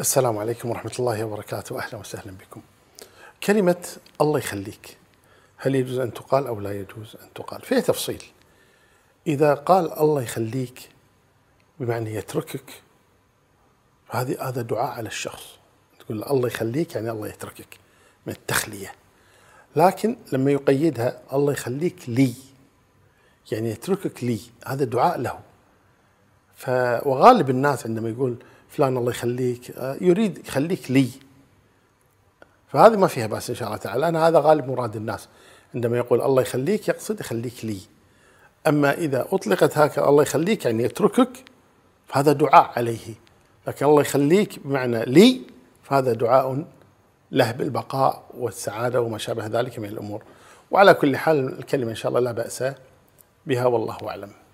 السلام عليكم ورحمة الله وبركاته أهلا وسهلا بكم كلمة الله يخليك هل يجوز أن تقال أو لا يجوز أن تقال فيها تفصيل إذا قال الله يخليك بمعنى يتركك هذه هذا دعاء على الشخص تقول الله يخليك يعني الله يتركك من التخلية لكن لما يقيدها الله يخليك لي يعني يتركك لي هذا دعاء له وغالب الناس عندما يقول فلان الله يخليك آه، يريد يخليك لي فهذه ما فيها بأس إن شاء الله تعالى أنا هذا غالب مراد الناس عندما يقول الله يخليك يقصد يخليك لي أما إذا أطلقت هكذا الله يخليك يعني يتركك فهذا دعاء عليه لكن الله يخليك بمعنى لي فهذا دعاء له بالبقاء والسعادة وما شابه ذلك من الأمور وعلى كل حال الكلمة إن شاء الله لا بأس بها والله أعلم